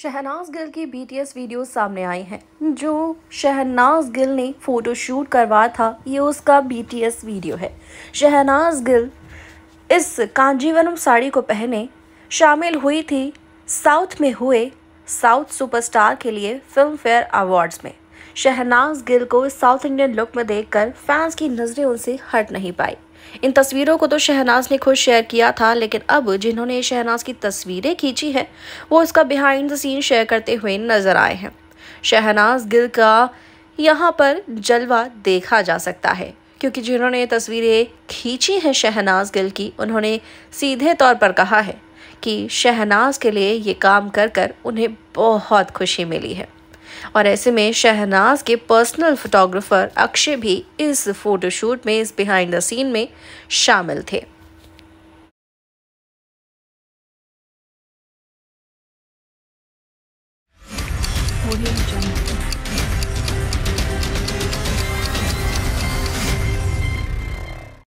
शहनाज गिल की BTS video सामने आई हैं जो शहनाज गिल ने फ़ोटो शूट करवाया था ये उसका बीटीएस वीडियो है शहनाज गिल इस कांजीवरम साड़ी को पहने शामिल हुई थी साउथ में हुए साउथ सुपरस्टार के लिए फिल्म फेयर अवार्ड्स में शहनाज गिल को इस साउथ इंडियन लुक में देखकर फैंस की नज़रें उनसे हट नहीं पाई इन तस्वीरों को तो शहनाज ने खुद शेयर किया था लेकिन अब जिन्होंने शहनाज की तस्वीरें खींची है वो उसका बिहाइंड द सीन शेयर करते हुए नजर आए हैं शहनाज गिल का यहाँ पर जलवा देखा जा सकता है क्योंकि जिन्होंने तस्वीरें खींची हैं शहनाज गिल की उन्होंने सीधे तौर पर कहा है कि शहनाज के लिए ये काम कर कर उन्हें बहुत खुशी मिली है और ऐसे में शहनाज के पर्सनल फोटोग्राफर अक्षय भी इस फोटोशूट में इस बिहाइंड द सीन में शामिल थे